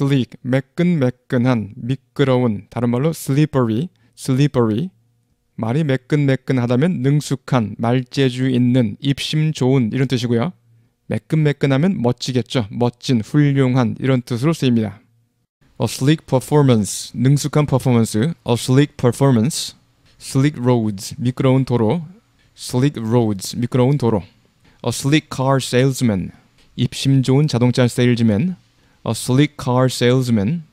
sleek, 매끈매끈한, 미끄러운, 다른 말로 slippery, slippery. 말이 매끈매끈하다면 능숙한, 말재주 있는, 입심 좋은 이런 뜻이고요. 매끈매끈하면 멋지겠죠. 멋진, 훌륭한 이런 뜻으로 쓰입니다. A sleek performance, 능숙한 퍼포먼스, a sleek performance, sleek roads, 미끄러운 도로, sleek roads, 미끄러운 도로, a sleek car salesman, 입심 좋은 자동차 세일즈맨, a sleek car salesman